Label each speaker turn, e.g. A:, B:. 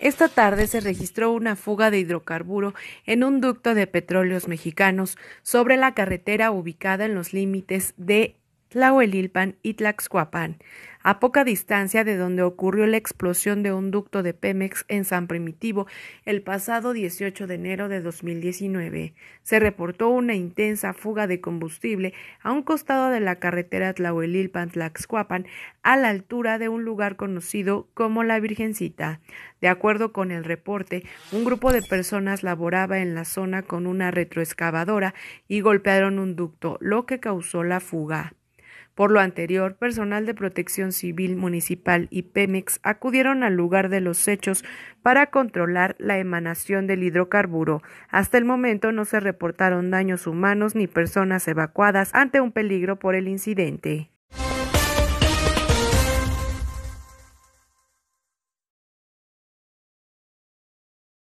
A: Esta tarde se registró una fuga de hidrocarburo en un ducto de petróleos mexicanos sobre la carretera ubicada en los límites de Tlahuelilpan y Tlaxcuapan, a poca distancia de donde ocurrió la explosión de un ducto de Pemex en San Primitivo el pasado 18 de enero de 2019. Se reportó una intensa fuga de combustible a un costado de la carretera Tlahuelilpan-Tlaxcuapan, a la altura de un lugar conocido como La Virgencita. De acuerdo con el reporte, un grupo de personas laboraba en la zona con una retroexcavadora y golpearon un ducto, lo que causó la fuga. Por lo anterior, personal de protección civil municipal y Pemex acudieron al lugar de los hechos para controlar la emanación del hidrocarburo. Hasta el momento no se reportaron daños humanos ni personas evacuadas ante un peligro por el incidente.